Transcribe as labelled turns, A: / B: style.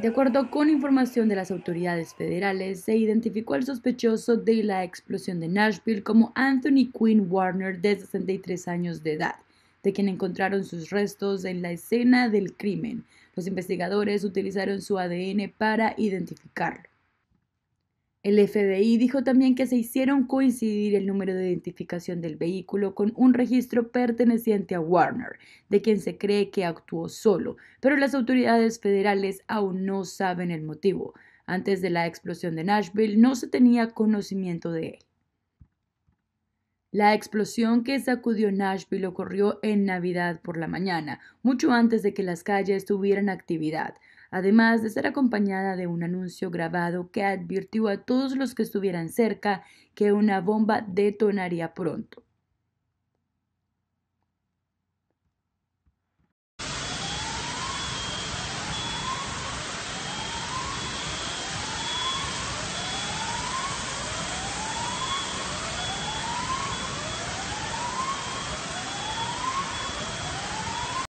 A: De acuerdo con información de las autoridades federales, se identificó al sospechoso de la explosión de Nashville como Anthony Quinn Warner, de 63 años de edad, de quien encontraron sus restos en la escena del crimen. Los investigadores utilizaron su ADN para identificarlo. El FBI dijo también que se hicieron coincidir el número de identificación del vehículo con un registro perteneciente a Warner, de quien se cree que actuó solo, pero las autoridades federales aún no saben el motivo. Antes de la explosión de Nashville no se tenía conocimiento de él. La explosión que sacudió Nashville ocurrió en Navidad por la mañana, mucho antes de que las calles tuvieran actividad además de ser acompañada de un anuncio grabado que advirtió a todos los que estuvieran cerca que una bomba detonaría pronto.